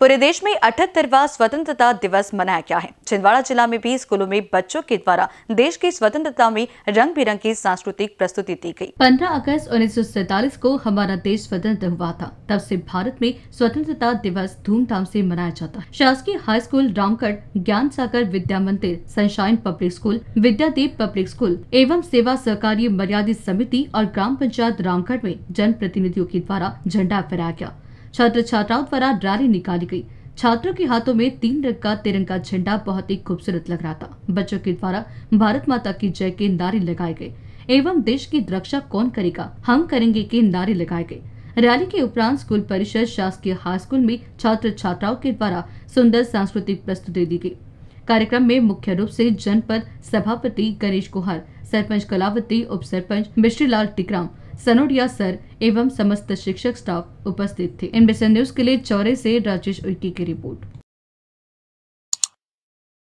पूरे देश में अठहत्तरवा स्वतंत्रता दिवस मनाया गया है छिंदवाड़ा जिला में भी स्कूलों में बच्चों के द्वारा देश की स्वतंत्रता में रंग बिरंगी सांस्कृतिक प्रस्तुति दी गई। 15 अगस्त उन्नीस को हमारा देश स्वतंत्र हुआ था तब से भारत में स्वतंत्रता दिवस धूमधाम से मनाया जाता है शासकीय हाई स्कूल रामगढ़ ज्ञान Sagar Vidya Mandir sunshine public school Vidyadev public school एवं सेवा सहकारी मर्यादित समिति और ग्राम पंचायत रामगढ़ में जन प्रतिनिधियों के द्वारा झंडा फहराया गया छात्र छात्राओं द्वारा रैली निकाली गई छात्रों के हाथों में तीन रंग का तिरंगा झंडा बहुत ही खूबसूरत लग रहा था बच्चों के द्वारा भारत माता की जय के नारे लगाए गए एवं देश की रक्षा कौन करेगा हम करेंगे के नारे लगाए गए रैली के उपरांत स्कूल परिषद शासकीय हाई स्कूल में छात्र छात्राओं के द्वारा सुंदर सांस्कृतिक प्रस्तुति दी गई कार्यक्रम में मुख्य रूप से जनपद सभापति गणेश कुहार सरपंच कलावती उप सरपंच मिश्रीलाल टिकराम सनोडिया सर एवं समस्त शिक्षक स्टाफ उपस्थित थे एनबीसी न्यूज के लिए चौरे से राजेश उइकी की रिपोर्ट